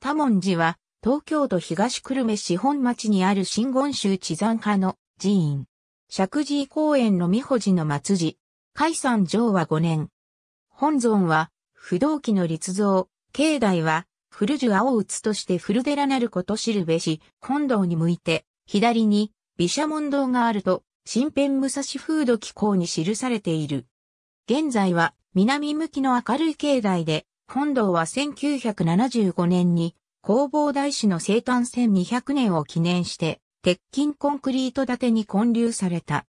多文寺は、東京都東久留米市本町にある新言宗地山派の寺院。石寺公園の美穂寺の末寺。海山上は5年。本尊は、不動機の立像。境内は、古樹青鬱として古寺なること知るべし、本堂に向いて、左に、毘沙門堂があると、新編武蔵風土紀行に記されている。現在は、南向きの明るい境内で、本堂は1975年に弘法大師の生誕1200年を記念して鉄筋コンクリート建てに建立された。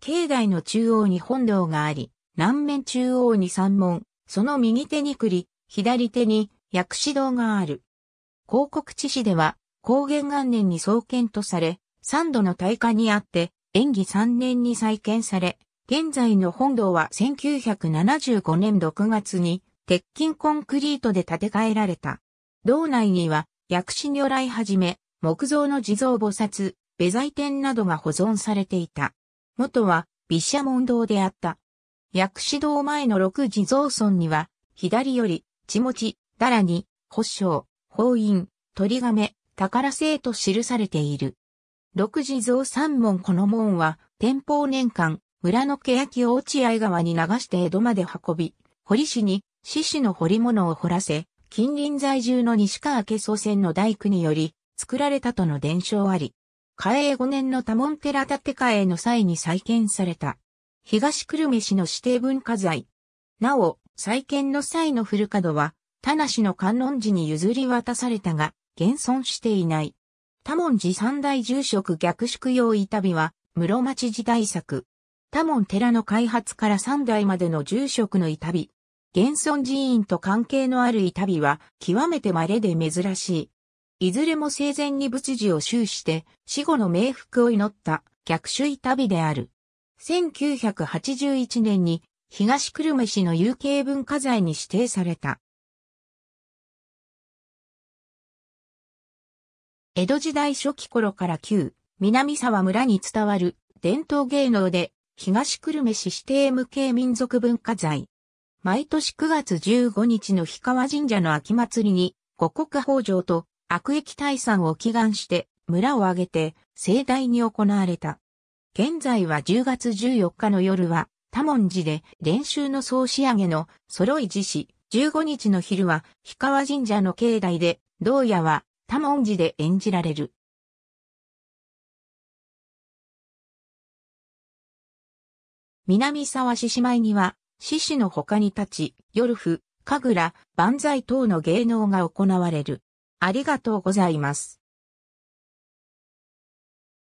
境内の中央に本堂があり、南面中央に三門、その右手に栗、左手に薬師堂がある。広告知事では、高原元年に創建とされ、三度の大火にあって、演技三年に再建され、現在の本堂は1975年6月に鉄筋コンクリートで建て替えられた。道内には、薬師如来はじめ、木造の地蔵菩薩、ベザイ天などが保存されていた。元は、毘沙門堂であった。薬師堂前の六地蔵村には、左より、地持ち、だらに、保証、法院、鳥亀、宝製と記されている。六地蔵三門この門は、天保年間、村の欅を落合川に流して江戸まで運び、堀市に獅子の彫物を掘らせ、近隣在住の西川家祖先の大工により作られたとの伝承あり、嘉永5年の多門寺建て替えの際に再建された。東久留米市の指定文化財。なお、再建の際の古門は、田無の観音寺に譲り渡されたが、現存していない。多門寺三大住職逆宿用板火は、室町時代作。多門寺の開発から三代までの住職の板み、現存寺院と関係のある板みは極めて稀で珍しい。いずれも生前に仏事を修して死後の冥福を祈った逆手板火である。1981年に東久留米市の有形文化財に指定された。江戸時代初期頃から旧南沢村に伝わる伝統芸能で東久留米市指定無形民族文化財。毎年9月15日の氷川神社の秋祭りに、五穀豊穣と悪役退散を祈願して村を挙げて盛大に行われた。現在は10月14日の夜は多文字で練習の総仕上げの揃い寺市、15日の昼は氷川神社の境内で、道夜は多文字で演じられる。南沢獅子舞には、獅子の他に立ち、夜符、神楽、万歳等の芸能が行われる。ありがとうございます。